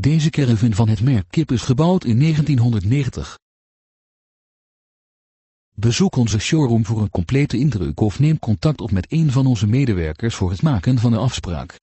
Deze caravan van het merk Kip is gebouwd in 1990. Bezoek onze showroom voor een complete indruk of neem contact op met een van onze medewerkers voor het maken van een afspraak.